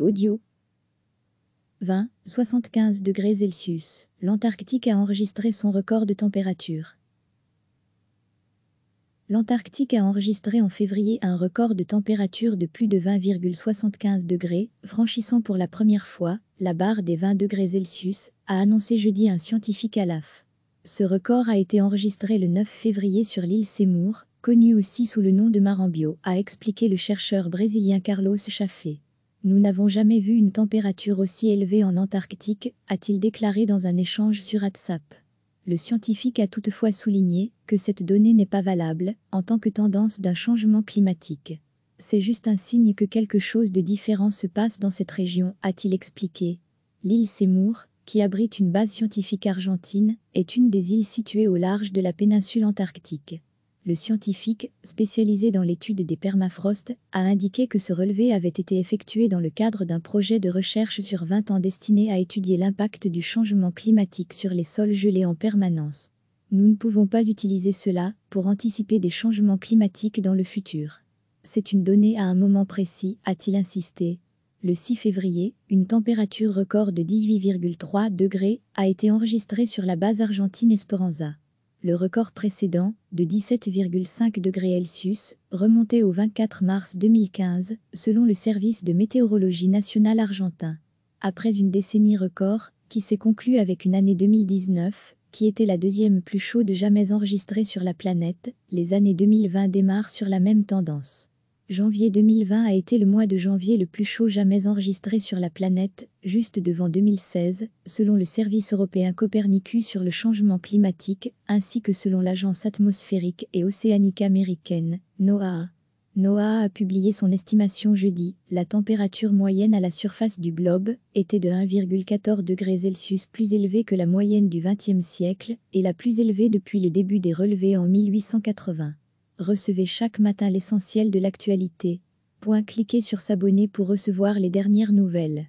Audio. 20, degrés Celsius. L'Antarctique a enregistré son record de température. L'Antarctique a enregistré en février un record de température de plus de 20,75 degrés, franchissant pour la première fois la barre des 20 degrés Celsius, a annoncé jeudi un scientifique à l'AF. Ce record a été enregistré le 9 février sur l'île Seymour, connue aussi sous le nom de Marambio, a expliqué le chercheur brésilien Carlos Chaffé. Nous n'avons jamais vu une température aussi élevée en Antarctique, a-t-il déclaré dans un échange sur WhatsApp. Le scientifique a toutefois souligné que cette donnée n'est pas valable en tant que tendance d'un changement climatique. C'est juste un signe que quelque chose de différent se passe dans cette région, a-t-il expliqué. L'île Seymour, qui abrite une base scientifique argentine, est une des îles situées au large de la péninsule antarctique le scientifique spécialisé dans l'étude des permafrosts a indiqué que ce relevé avait été effectué dans le cadre d'un projet de recherche sur 20 ans destiné à étudier l'impact du changement climatique sur les sols gelés en permanence. Nous ne pouvons pas utiliser cela pour anticiper des changements climatiques dans le futur. C'est une donnée à un moment précis, a-t-il insisté. Le 6 février, une température record de 18,3 degrés a été enregistrée sur la base argentine Esperanza le record précédent, de 17,5 degrés Celsius, remonté au 24 mars 2015, selon le service de météorologie nationale argentin. Après une décennie record, qui s'est conclue avec une année 2019, qui était la deuxième plus chaude jamais enregistrée sur la planète, les années 2020 démarrent sur la même tendance. Janvier 2020 a été le mois de janvier le plus chaud jamais enregistré sur la planète, juste devant 2016, selon le service européen Copernicus sur le changement climatique, ainsi que selon l'agence atmosphérique et océanique américaine, NOAA. NOAA a publié son estimation jeudi, la température moyenne à la surface du globe était de 1,14 degrés Celsius plus élevée que la moyenne du XXe siècle et la plus élevée depuis le début des relevés en 1880. Recevez chaque matin l'essentiel de l'actualité. Cliquez sur s'abonner pour recevoir les dernières nouvelles.